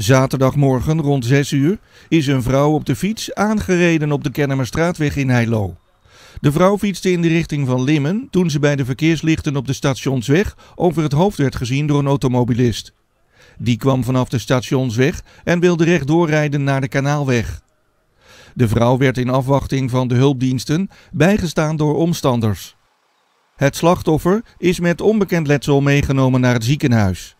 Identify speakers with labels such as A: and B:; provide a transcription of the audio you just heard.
A: Zaterdagmorgen rond 6 uur is een vrouw op de fiets aangereden op de Kennemerstraatweg in Heilo. De vrouw fietste in de richting van Limmen toen ze bij de verkeerslichten op de stationsweg over het hoofd werd gezien door een automobilist. Die kwam vanaf de stationsweg en wilde rechtdoor rijden naar de kanaalweg. De vrouw werd in afwachting van de hulpdiensten bijgestaan door omstanders. Het slachtoffer is met onbekend letsel meegenomen naar het ziekenhuis.